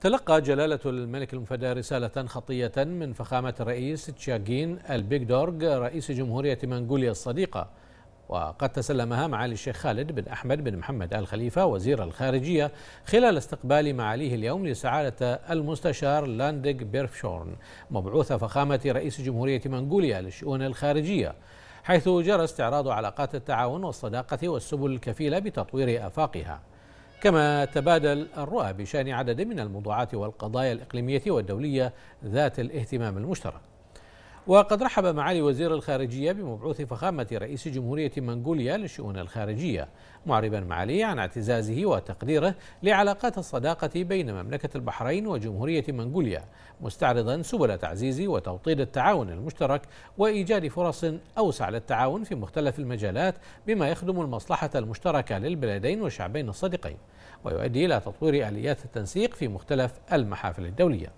تلقى جلالة الملك المفدى رسالة خطية من فخامة الرئيس تشاجين البيك دورغ رئيس جمهورية منغوليا الصديقة وقد تسلمها معالي الشيخ خالد بن أحمد بن محمد آل خليفة وزير الخارجية خلال استقبال معاليه اليوم لسعادة المستشار لاندغ بيرفشورن مبعوث فخامة رئيس جمهورية منغوليا للشؤون الخارجية حيث جرى استعراض علاقات التعاون والصداقة والسبل الكفيلة بتطوير آفاقها كما تبادل الرؤى بشان عدد من الموضوعات والقضايا الإقليمية والدولية ذات الاهتمام المشترك وقد رحب معالي وزير الخارجية بمبعوث فخامة رئيس جمهورية منغوليا للشؤون الخارجية معربا معاليه عن اعتزازه وتقديره لعلاقات الصداقة بين مملكة البحرين وجمهورية منغوليا مستعرضا سبل تعزيز وتوطيد التعاون المشترك وإيجاد فرص أوسع للتعاون في مختلف المجالات بما يخدم المصلحة المشتركة للبلدين والشعبين الصديقين ويؤدي إلى تطوير آليات التنسيق في مختلف المحافل الدولية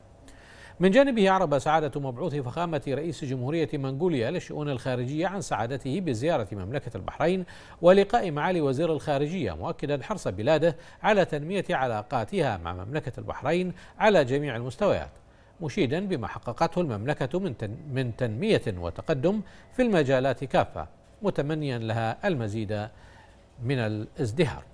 من جانبه أعرب سعادة مبعوث فخامة رئيس جمهورية منغوليا للشؤون الخارجية عن سعادته بزيارة مملكة البحرين ولقاء معالي وزير الخارجية مؤكدا حرص بلاده على تنمية علاقاتها مع مملكة البحرين على جميع المستويات مشيدا بما حققته المملكة من, من تنمية وتقدم في المجالات كافة متمنيا لها المزيد من الازدهار